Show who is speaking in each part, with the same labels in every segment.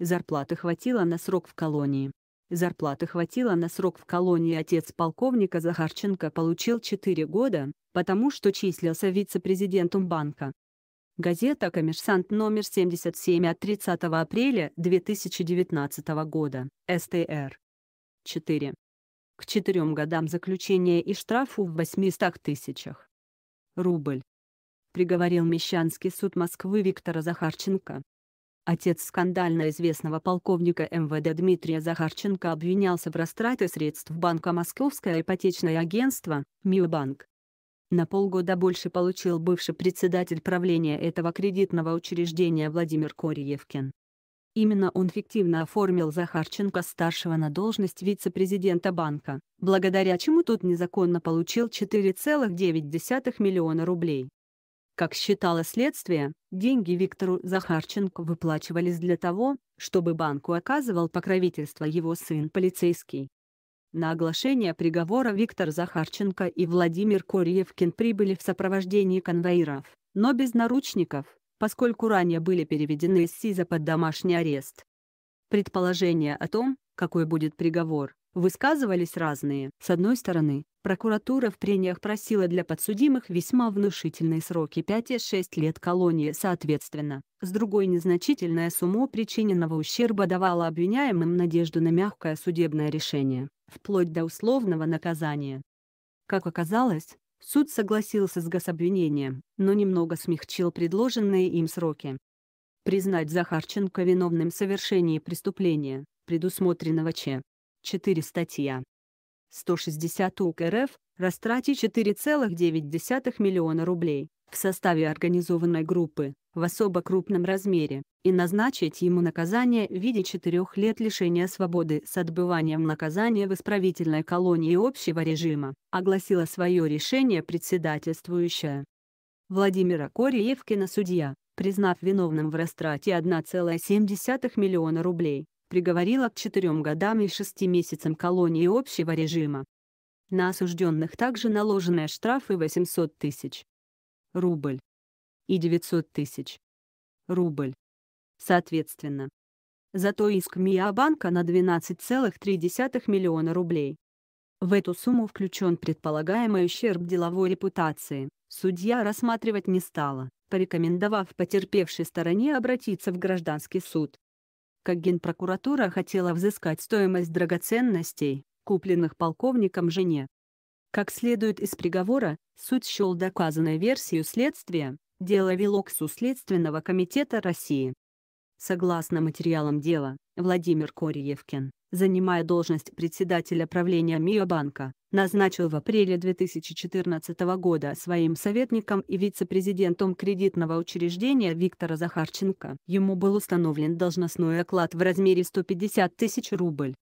Speaker 1: Зарплаты хватило на срок в колонии. Зарплаты хватило на срок в колонии отец полковника Захарченко получил 4 года, потому что числился вице-президентом банка. Газета «Коммерсант» номер 77 от 30 апреля 2019 года. СТР. 4. К четырем годам заключения и штрафу в 800 тысячах. Рубль. Приговорил Мещанский суд Москвы Виктора Захарченко, Отец скандально известного полковника МВД Дмитрия Захарченко обвинялся в растрате средств банка Московское ипотечное агентство, МИОБанк. На полгода больше получил бывший председатель правления этого кредитного учреждения Владимир Кориевкин. Именно он фиктивно оформил Захарченко-старшего на должность вице-президента банка, благодаря чему тот незаконно получил 4,9 миллиона рублей. Как считало следствие, деньги Виктору Захарченко выплачивались для того, чтобы банку оказывал покровительство его сын полицейский. На оглашение приговора Виктор Захарченко и Владимир Корьевкин прибыли в сопровождении конвоиров, но без наручников, поскольку ранее были переведены из СИЗа под домашний арест. Предположение о том, какой будет приговор, Высказывались разные. С одной стороны, прокуратура в прениях просила для подсудимых весьма внушительные сроки 5-6 лет колонии соответственно. С другой незначительная сумма причиненного ущерба давала обвиняемым надежду на мягкое судебное решение, вплоть до условного наказания. Как оказалось, суд согласился с гособвинением, но немного смягчил предложенные им сроки. Признать Захарченко виновным в совершении преступления, предусмотренного Ч. 4 статья 160 УК РФ растрате 4,9 миллиона рублей в составе организованной группы в особо крупном размере и назначить ему наказание в виде четырех лет лишения свободы с отбыванием наказания в исправительной колонии общего режима, огласила свое решение председательствующая. Владимира Кореевкина судья, признав виновным в растрате 1,7 миллиона рублей, приговорила к четырем годам и шести месяцам колонии общего режима. На осужденных также наложены штрафы 800 тысяч рубль и 900 тысяч рубль, соответственно. Зато иск МИА банка на 12,3 миллиона рублей. В эту сумму включен предполагаемый ущерб деловой репутации. Судья рассматривать не стала, порекомендовав потерпевшей стороне обратиться в гражданский суд как Генпрокуратура хотела взыскать стоимость драгоценностей, купленных полковником жене. Как следует из приговора, суд счел доказанной версию следствия, дело вело к Следственного комитета России. Согласно материалам дела, Владимир Кориевкин, занимая должность председателя правления Миобанка, назначил в апреле 2014 года своим советником и вице-президентом кредитного учреждения Виктора Захарченко. Ему был установлен должностной оклад в размере 150 тысяч рубль.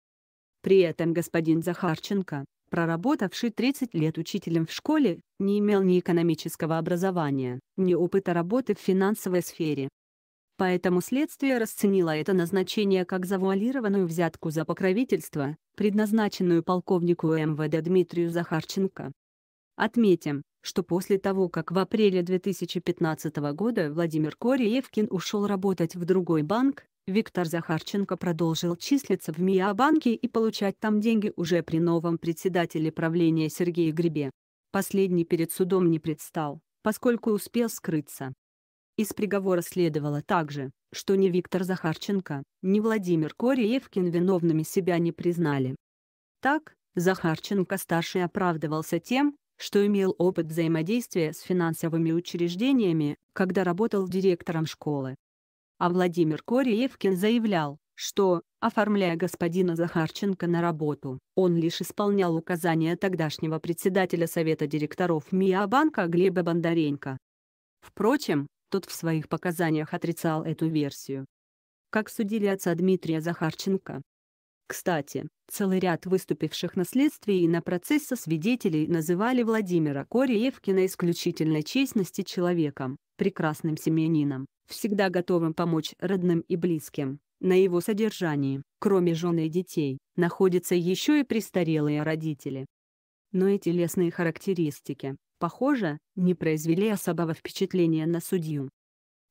Speaker 1: При этом господин Захарченко, проработавший 30 лет учителем в школе, не имел ни экономического образования, ни опыта работы в финансовой сфере, Поэтому следствие расценило это назначение как завуалированную взятку за покровительство, предназначенную полковнику МВД Дмитрию Захарченко. Отметим, что после того, как в апреле 2015 года Владимир Кориевкин ушел работать в другой банк, Виктор Захарченко продолжил числиться в МИА-банке и получать там деньги уже при новом председателе правления Сергее Гребе. Последний перед судом не предстал, поскольку успел скрыться. Из приговора следовало также, что ни Виктор Захарченко, ни Владимир Кориевкин виновными себя не признали. Так, Захарченко-старший оправдывался тем, что имел опыт взаимодействия с финансовыми учреждениями, когда работал директором школы. А Владимир Кориевкин заявлял, что, оформляя господина Захарченко на работу, он лишь исполнял указания тогдашнего председателя Совета директоров МИА банка Глеба Бондаренко. Впрочем, тот в своих показаниях отрицал эту версию. Как судили отца Дмитрия Захарченко. Кстати, целый ряд выступивших на следствии и на процессе свидетелей называли Владимира Кореевкина исключительно честности человеком, прекрасным семьянином, всегда готовым помочь родным и близким. На его содержании, кроме жены и детей, находятся еще и престарелые родители. Но эти лесные характеристики, похоже, не произвели особого впечатления на судью.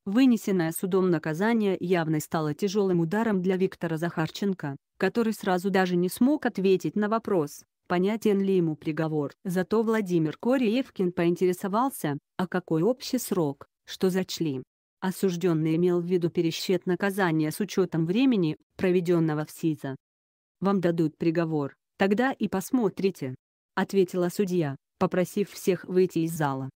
Speaker 1: Вынесенное судом наказание явно стало тяжелым ударом для Виктора Захарченко, который сразу даже не смог ответить на вопрос, понятен ли ему приговор. Зато Владимир Кореевкин поинтересовался, а какой общий срок, что зачли. Осужденный имел в виду пересчет наказания с учетом времени, проведенного в СИЗО. «Вам дадут приговор, тогда и посмотрите», — ответила судья попросив всех выйти из зала.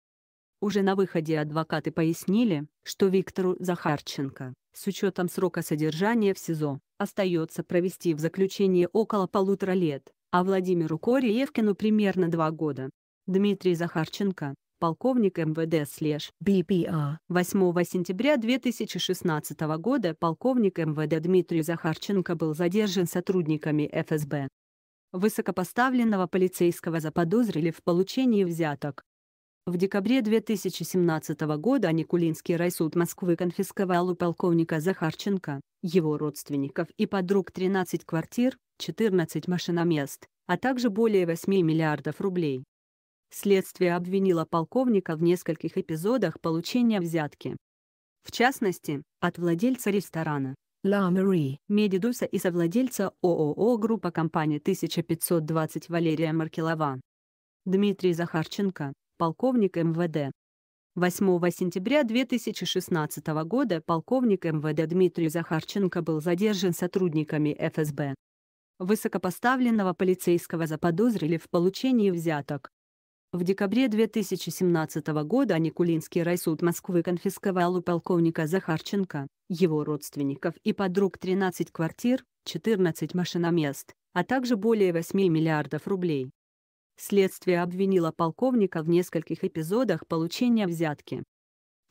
Speaker 1: Уже на выходе адвокаты пояснили, что Виктору Захарченко, с учетом срока содержания в СИЗО, остается провести в заключении около полутора лет, а Владимиру Кореевкину примерно два года. Дмитрий Захарченко, полковник МВД слеж БПА, 8 сентября 2016 года полковник МВД Дмитрий Захарченко был задержан сотрудниками ФСБ Высокопоставленного полицейского заподозрили в получении взяток. В декабре 2017 года Никулинский райсуд Москвы конфисковал у полковника Захарченко, его родственников и подруг 13 квартир, 14 машиномест, а также более 8 миллиардов рублей. Следствие обвинило полковника в нескольких эпизодах получения взятки. В частности, от владельца ресторана, Ла Мари, медидуса и совладельца ООО «Группа компании 1520» Валерия Маркелова. Дмитрий Захарченко, полковник МВД. 8 сентября 2016 года полковник МВД Дмитрий Захарченко был задержан сотрудниками ФСБ. Высокопоставленного полицейского заподозрили в получении взяток. В декабре 2017 года Никулинский райсуд Москвы конфисковал у полковника Захарченко, его родственников и подруг 13 квартир, 14 машиномест, а также более 8 миллиардов рублей. Следствие обвинило полковника в нескольких эпизодах получения взятки.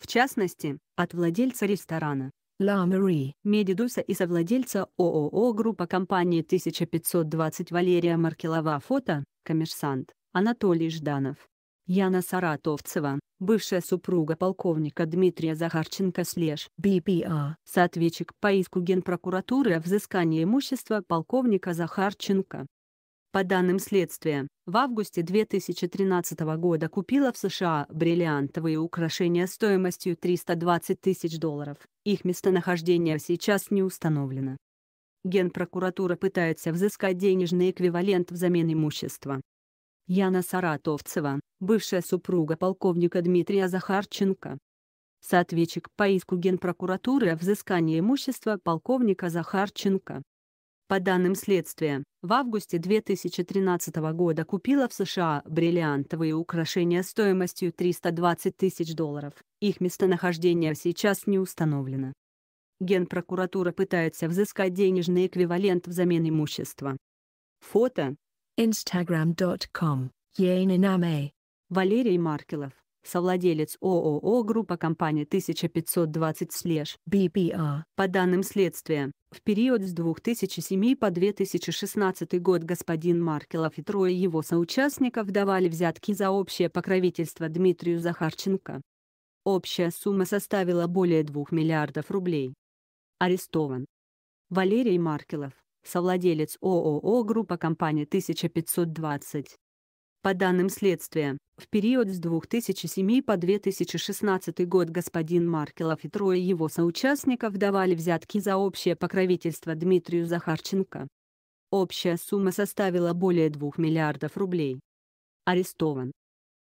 Speaker 1: В частности, от владельца ресторана «Ла Мари» Медидуса и совладельца ООО группа компании 1520 Валерия Маркелова фото, коммерсант, Анатолий Жданов. Яна Саратовцева, бывшая супруга полковника Дмитрия Захарченко слеж БПА, соответчик по иску Генпрокуратуры о взыскании имущества полковника Захарченко. По данным следствия, в августе 2013 года купила в США бриллиантовые украшения стоимостью 320 тысяч долларов, их местонахождение сейчас не установлено. Генпрокуратура пытается взыскать денежный эквивалент взамен имущества, Яна Саратовцева, бывшая супруга полковника Дмитрия Захарченко. Соответчик по иску Генпрокуратуры о взыскании имущества полковника Захарченко. По данным следствия, в августе 2013 года купила в США бриллиантовые украшения стоимостью 320 тысяч долларов, их местонахождение сейчас не установлено. Генпрокуратура пытается взыскать денежный эквивалент взамен имущества. Фото instagram.com, Ейнинаме. Валерий Маркелов, совладелец ООО группа компании 1520 слеж BPR. По данным следствия, в период с 2007 по 2016 год господин Маркелов и трое его соучастников давали взятки за общее покровительство Дмитрию Захарченко. Общая сумма составила более 2 миллиардов рублей. Арестован. Валерий Маркелов, совладелец ООО «Группа компании 1520». По данным следствия, в период с 2007 по 2016 год господин Маркелов и трое его соучастников давали взятки за общее покровительство Дмитрию Захарченко. Общая сумма составила более 2 миллиардов рублей. Арестован.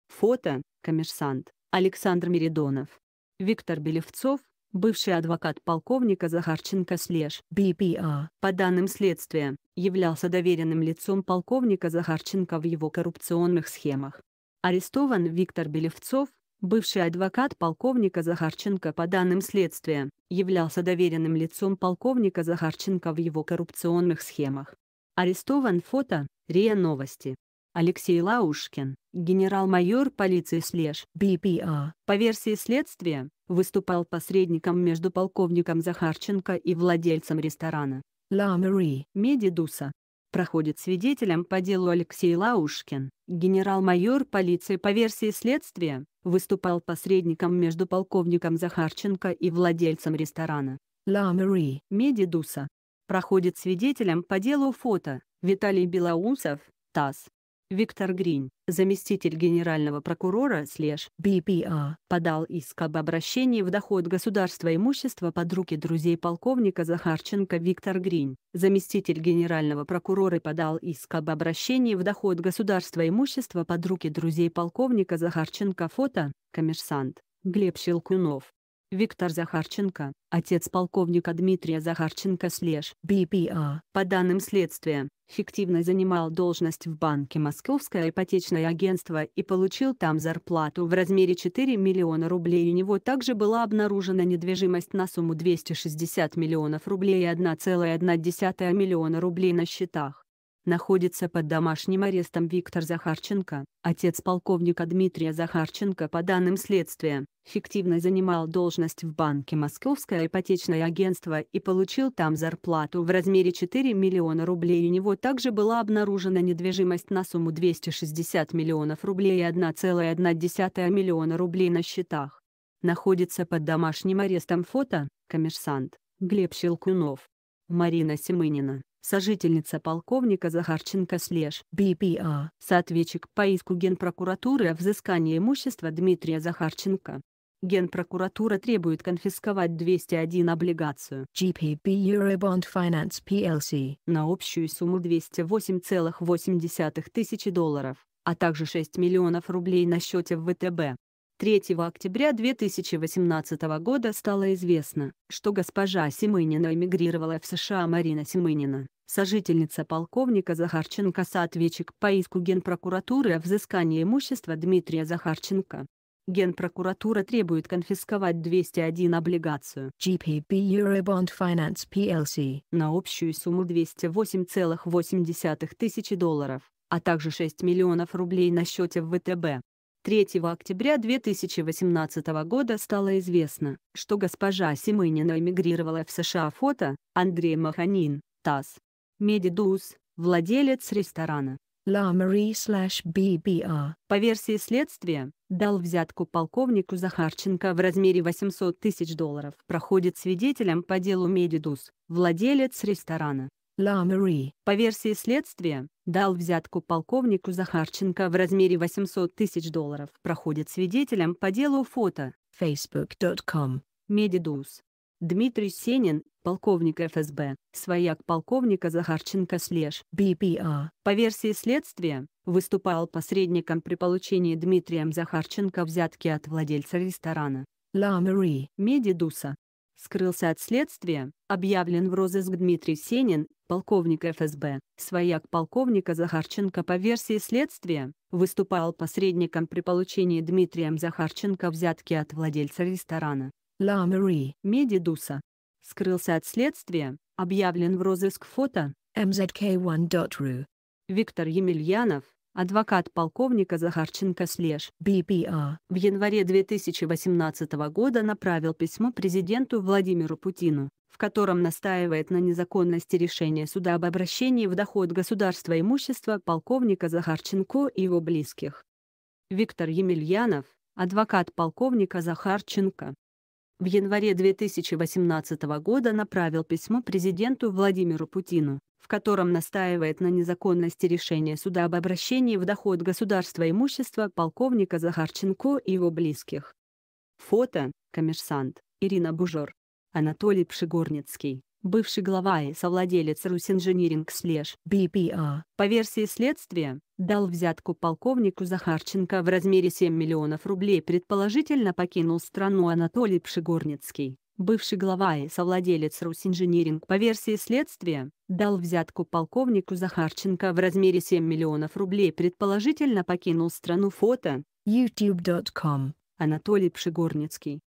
Speaker 1: Фото, коммерсант, Александр Меридонов. Виктор Белевцов, бывший адвокат полковника Захарченко Слеж, БПА, по данным следствия, являлся доверенным лицом полковника Захарченко в его коррупционных схемах. Арестован Виктор Белевцов, бывший адвокат полковника Захарченко по данным следствия, являлся доверенным лицом полковника Захарченко в его коррупционных схемах. Арестован фото, РИА Новости. Алексей Лаушкин, генерал-майор полиции СЛЕЖ БПА, по версии следствия, выступал посредником между полковником Захарченко и владельцем ресторана «Ла Мари» Медидуса. Проходит свидетелем по делу Алексей Лаушкин, генерал-майор полиции по версии следствия, выступал посредником между полковником Захарченко и владельцем ресторана «Ла Мари» Медидуса. Проходит свидетелем по делу фото Виталий Белоусов, ТАСС. Виктор Грин, заместитель генерального прокурора слеж БПА, подал иск об обращении в доход государства имущества под руки друзей полковника Захарченко Виктор Грин, заместитель генерального прокурора подал иск об обращении в доход государства имущества под руки друзей полковника Захарченко фото, коммерсант, Глеб Щелкунов. Виктор Захарченко, отец полковника Дмитрия Захарченко слеж БПА, по данным следствия, фиктивно занимал должность в банке Московское ипотечное агентство и получил там зарплату в размере 4 миллиона рублей. У него также была обнаружена недвижимость на сумму 260 миллионов рублей и 1,1 миллиона рублей на счетах находится под домашним арестом Виктор Захарченко, отец полковника Дмитрия Захарченко по данным следствия, фиктивно занимал должность в банке «Московское ипотечное агентство» и получил там зарплату в размере 4 миллиона рублей. У него также была обнаружена недвижимость на сумму 260 миллионов рублей и 1,1 миллиона рублей на счетах. Находится под домашним арестом фото, коммерсант, Глеб Щелкунов. Марина Семынина сожительница полковника Захарченко Слеж, БПА, соответчик по иску Генпрокуратуры о взыскании имущества Дмитрия Захарченко. Генпрокуратура требует конфисковать 201 облигацию GPP Eurobond Finance PLC на общую сумму 208,8 тысячи долларов, а также 6 миллионов рублей на счете в ВТБ. 3 октября 2018 года стало известно, что госпожа Семынина эмигрировала в США Марина Семынина, сожительница полковника Захарченко соответчик по иску Генпрокуратуры о взыскании имущества Дмитрия Захарченко. Генпрокуратура требует конфисковать 201 облигацию GPP Eurobond Finance PLC на общую сумму 208,8 тысячи долларов, а также 6 миллионов рублей на счете в ВТБ. 3 октября 2018 года стало известно, что госпожа Семынина эмигрировала в США фото, Андрей Маханин, ТАСС. Медидус, владелец ресторана «La Marie BBR», по версии следствия, дал взятку полковнику Захарченко в размере 800 тысяч долларов, проходит свидетелем по делу Медидус, владелец ресторана Ламери, по версии следствия, дал взятку полковнику Захарченко в размере 800 тысяч долларов. Проходит свидетелем по делу фото. Facebook.com. Медидус. Дмитрий Сенин, полковник ФСБ, свояк полковника Захарченко Слеж, БПА, по версии следствия, выступал посредником при получении Дмитрием Захарченко взятки от владельца ресторана Ламери Медидуса. Скрылся от следствия, объявлен в розыск Дмитрий Сенин, полковник ФСБ, свояк полковника Захарченко по версии следствия, выступал посредником при получении Дмитрием Захарченко взятки от владельца ресторана «Ла Мари» Медидуса. Скрылся от следствия, объявлен в розыск фото mzk1.ru. Эм Виктор Емельянов, адвокат полковника Захарченко Слеж, БПР, а, в январе 2018 года направил письмо президенту Владимиру Путину, котором настаивает на незаконности решения суда об обращении в доход государства имущества полковника Захарченко и его близких. Виктор Емельянов, адвокат полковника Захарченко, в январе 2018 года направил письмо президенту Владимиру Путину, в котором настаивает на незаконности решения суда об обращении в доход государства имущества полковника Захарченко и его близких. Фото, коммерсант, Ирина Бужор. Анатолий Пшигорницкий, бывший глава и совладелец Русинжиниринг слеж БПА, по версии следствия, дал взятку полковнику Захарченко в размере 7 миллионов рублей предположительно покинул страну Анатолий Пшигорницкий, бывший глава и совладелец Русинжиниринг по версии следствия, дал взятку полковнику Захарченко в размере 7 миллионов рублей предположительно покинул страну фото youtube.com Анатолий Пшигорницкий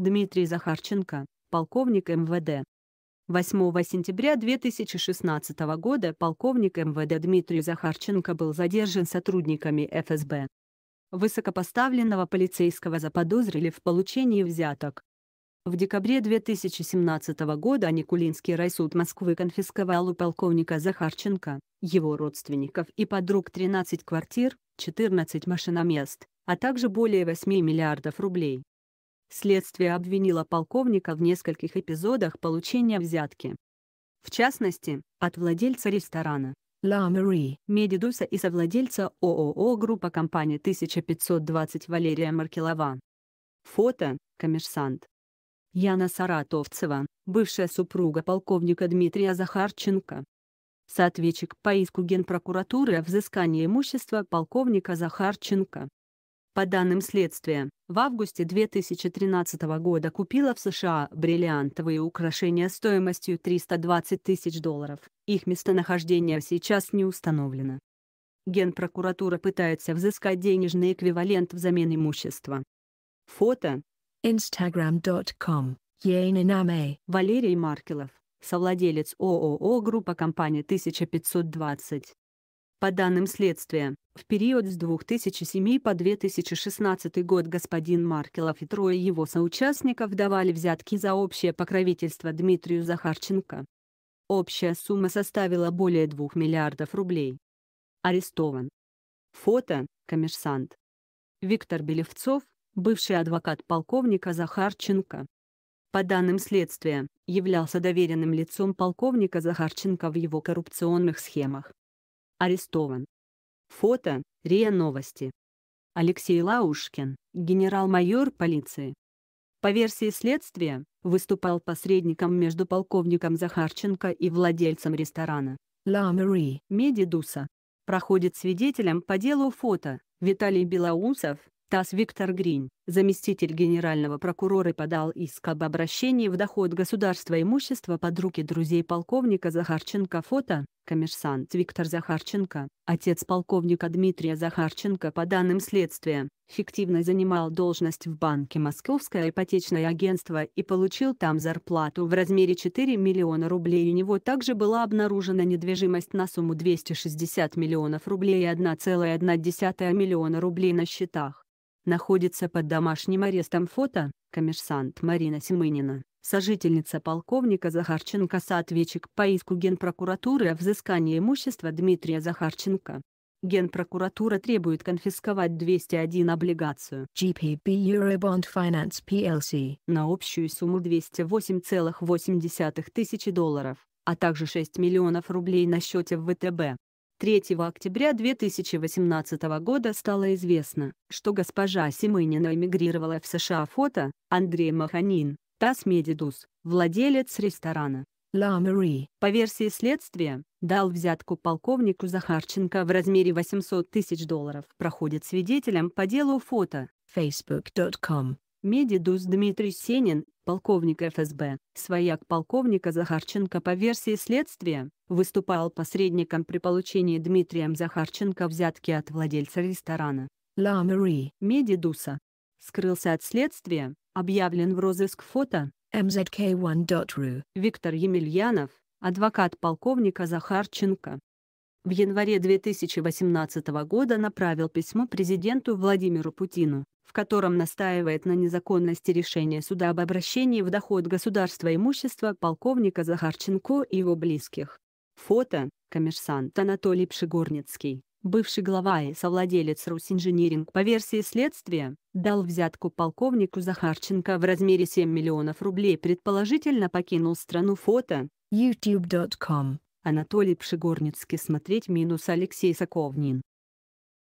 Speaker 1: Дмитрий Захарченко, полковник МВД. 8 сентября 2016 года полковник МВД Дмитрий Захарченко был задержан сотрудниками ФСБ. Высокопоставленного полицейского заподозрили в получении взяток. В декабре 2017 года Никулинский райсуд Москвы конфисковал у полковника Захарченко, его родственников и подруг 13 квартир, 14 машиномест, а также более 8 миллиардов рублей. Следствие обвинило полковника в нескольких эпизодах получения взятки. В частности, от владельца ресторана «Ла Мари» Медидуса и совладельца ООО «Группа компании 1520» Валерия Маркелова. Фото, коммерсант. Яна Саратовцева, бывшая супруга полковника Дмитрия Захарченко. Соответчик по иску Генпрокуратуры о взыскании имущества полковника Захарченко. По данным следствия, в августе 2013 года купила в США бриллиантовые украшения стоимостью 320 тысяч долларов. Их местонахождение сейчас не установлено. Генпрокуратура пытается взыскать денежный эквивалент взамен имущества. Фото. Instagram.com. Валерий Маркелов, совладелец ООО «Группа компании 1520». По данным следствия, в период с 2007 по 2016 год господин Маркелов и трое его соучастников давали взятки за общее покровительство Дмитрию Захарченко. Общая сумма составила более 2 миллиардов рублей. Арестован. Фото, коммерсант. Виктор Белевцов, бывший адвокат полковника Захарченко. По данным следствия, являлся доверенным лицом полковника Захарченко в его коррупционных схемах арестован. Фото РИА Новости. Алексей Лаушкин, генерал-майор полиции. По версии следствия, выступал посредником между полковником Захарченко и владельцем ресторана «Ла Мари» Медидуса. Проходит свидетелем по делу фото Виталий Белоусов, ТАСС Виктор Грин, заместитель генерального прокурора подал иск об обращении в доход государства имущества под руки друзей полковника Захарченко фото Коммерсант Виктор Захарченко, отец полковника Дмитрия Захарченко по данным следствия, фиктивно занимал должность в банке Московское ипотечное агентство и получил там зарплату в размере 4 миллиона рублей. У него также была обнаружена недвижимость на сумму 260 миллионов рублей и 1,1 миллиона рублей на счетах. Находится под домашним арестом фото, коммерсант Марина Семынина, Сожительница полковника Захарченко соответчик по иску Генпрокуратуры о взыскании имущества Дмитрия Захарченко. Генпрокуратура требует конфисковать 201 облигацию GPP Eurobond Finance PLC на общую сумму 208,8 тысячи долларов, а также 6 миллионов рублей на счете в ВТБ. 3 октября 2018 года стало известно, что госпожа Семынина эмигрировала в США фото, Андрей Маханин, Тас Медидус, владелец ресторана. Ла Мари, по версии следствия, дал взятку полковнику Захарченко в размере 800 тысяч долларов. Проходит свидетелем по делу фото. Facebook.com Медидус Дмитрий Сенин, полковник ФСБ, свояк полковника Захарченко по версии следствия, выступал посредником при получении Дмитрием Захарченко взятки от владельца ресторана «Ла Мари» Медидуса. Скрылся от следствия, Объявлен в розыск фото mzk1.ru Виктор Емельянов, адвокат полковника Захарченко. В январе 2018 года направил письмо президенту Владимиру Путину, в котором настаивает на незаконности решения суда об обращении в доход государства имущества полковника Захарченко и его близких. Фото – коммерсант Анатолий Пшигорницкий бывший глава и совладелец Русинжиниринг по версии следствия, дал взятку полковнику Захарченко в размере 7 миллионов рублей предположительно покинул страну фото youtube.com Анатолий Пшигорницкий смотреть минус Алексей Соковнин